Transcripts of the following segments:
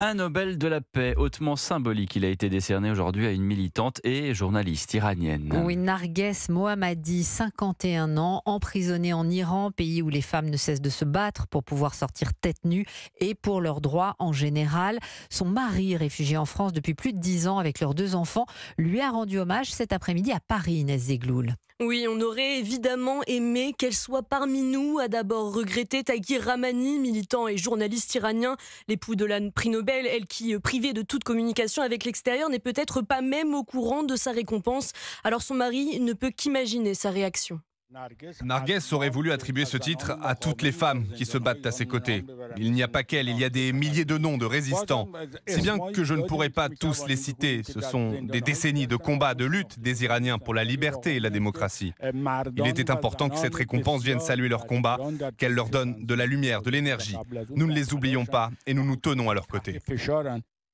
Un Nobel de la paix hautement symbolique, il a été décerné aujourd'hui à une militante et journaliste iranienne. Oui, Narges Mohammadi, 51 ans, emprisonnée en Iran, pays où les femmes ne cessent de se battre pour pouvoir sortir tête nue et pour leurs droits en général. Son mari, réfugié en France depuis plus de 10 ans avec leurs deux enfants, lui a rendu hommage cet après-midi à Paris, Inès Zegloul. Oui, on aurait évidemment aimé qu'elle soit parmi nous, a d'abord regretté Taghi Ramani, militant et journaliste iranien, l'époux de la prix elle qui, euh, privée de toute communication avec l'extérieur, n'est peut-être pas même au courant de sa récompense. Alors son mari ne peut qu'imaginer sa réaction. Narges aurait voulu attribuer ce titre à toutes les femmes qui se battent à ses côtés. Il n'y a pas qu'elle, il y a des milliers de noms de résistants. Si bien que je ne pourrais pas tous les citer, ce sont des décennies de combats, de luttes des Iraniens pour la liberté et la démocratie. Il était important que cette récompense vienne saluer leur combat, qu'elle leur donne de la lumière, de l'énergie. Nous ne les oublions pas et nous nous tenons à leur côté.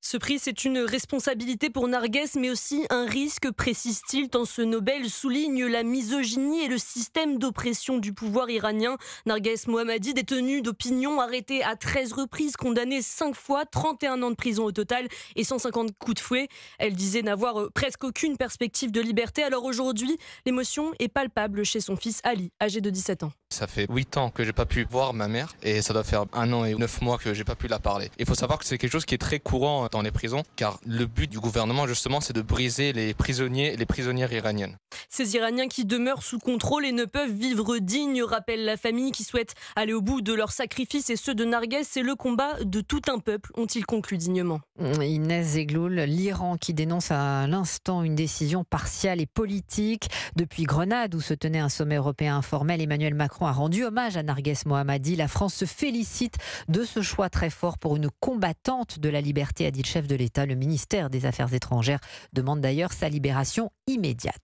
Ce prix, c'est une responsabilité pour Narges, mais aussi un risque, précise-t-il, tant ce Nobel souligne la misogynie et le système d'oppression du pouvoir iranien. Narges Mohammadi, détenu d'opinion, arrêtée à 13 reprises, condamnée 5 fois, 31 ans de prison au total et 150 coups de fouet. Elle disait n'avoir euh, presque aucune perspective de liberté. Alors aujourd'hui, l'émotion est palpable chez son fils Ali, âgé de 17 ans. Ça fait 8 ans que j'ai pas pu voir ma mère et ça doit faire un an et 9 mois que j'ai pas pu la parler. Il faut savoir que c'est quelque chose qui est très courant dans les prisons, car le but du gouvernement, justement, c'est de briser les prisonniers et les prisonnières iraniennes. Ces Iraniens qui demeurent sous contrôle et ne peuvent vivre dignes, rappelle la famille qui souhaite aller au bout de leur sacrifice et ceux de Narguez, c'est le combat de tout un peuple, ont-ils conclu dignement. Inès Zegloul, l'Iran qui dénonce à l'instant une décision partielle et politique. Depuis Grenade, où se tenait un sommet européen informel, Emmanuel Macron a rendu hommage à Narguez Mohammadi. La France se félicite de ce choix très fort pour une combattante de la liberté, a dit chef de l'État, le ministère des Affaires étrangères, demande d'ailleurs sa libération immédiate.